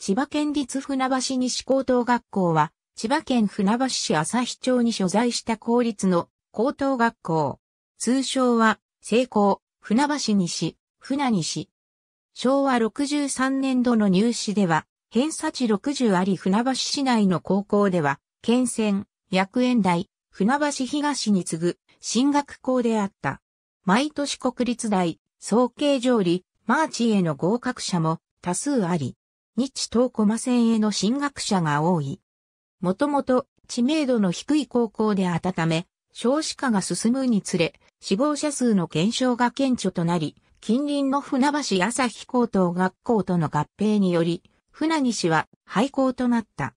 千葉県立船橋西高等学校は、千葉県船橋市日町に所在した公立の高等学校。通称は、西高、船橋西、船西。昭和63年度の入試では、偏差値60あり船橋市内の高校では、県選、薬園大、船橋東に次ぐ、進学校であった。毎年国立大、総計上理、マーチへの合格者も多数あり、日東駒線への進学者が多い。もともと知名度の低い高校であったため、少子化が進むにつれ、死亡者数の減少が顕著となり、近隣の船橋朝日高等学校との合併により、船西は廃校となった。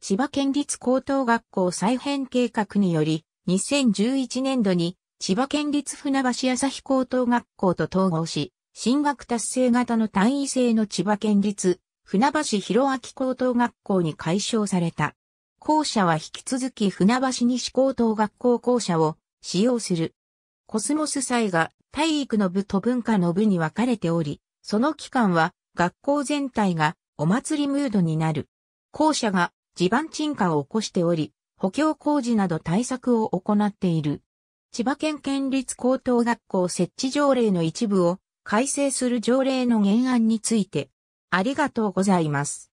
千葉県立高等学校再編計画により、2011年度に千葉県立船橋朝日高等学校と統合し、進学達成型の単位制の千葉県立船橋広明高等学校に改称された。校舎は引き続き船橋西高等学校校舎を使用する。コスモス祭が体育の部と文化の部に分かれており、その期間は学校全体がお祭りムードになる。校舎が地盤沈下を起こしており、補強工事など対策を行っている。千葉県県立高等学校設置条例の一部を改正する条例の原案について、ありがとうございます。